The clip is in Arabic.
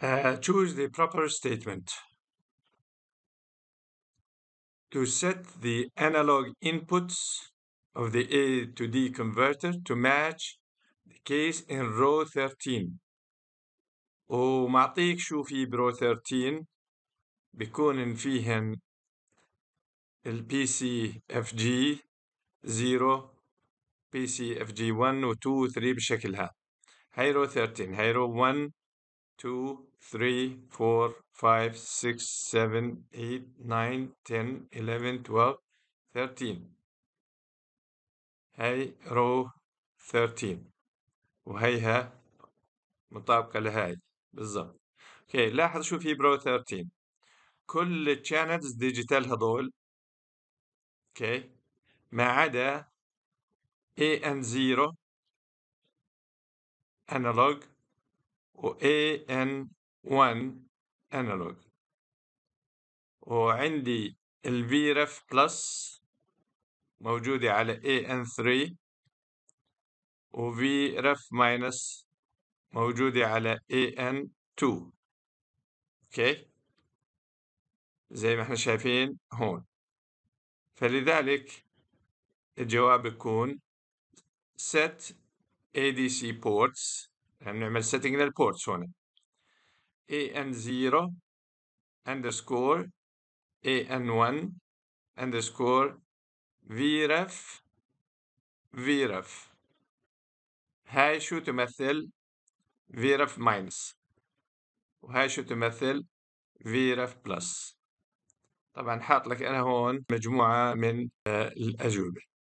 Uh, choose the proper statement. To set the analog inputs of the A to D converter to match the case in row 13 ومعطيك شو في برو 13 بيكون فيهن ال P C F 0 C F G 1 و 2 و 3 بشكلها هاي رو 13 هاي رو 1 2 3 4 5 6 7 8 9 10 11 12 13 هاي رو 13 وهيها مطابقة لهاي بالضبط اوكي لاحظ شو في برو 13 كل الشانلز ديجيتال هذول اوكي ما عدا AN0 analog و AN1 analog وعندي ال VREF plus موجودة على AN3 و VREF minus موجودة على AN2 اوكي زي ما احنا شايفين هون فلذلك الجواب يكون set ADC ports هنعمل سيتنج للبورتس هنا an0 underscore e an1 underscore vref vref هاي شو تمثل vref minus وهاي شو تمثل vref plus طبعا حاط لك انا هون مجموعه من آه، الاجوبه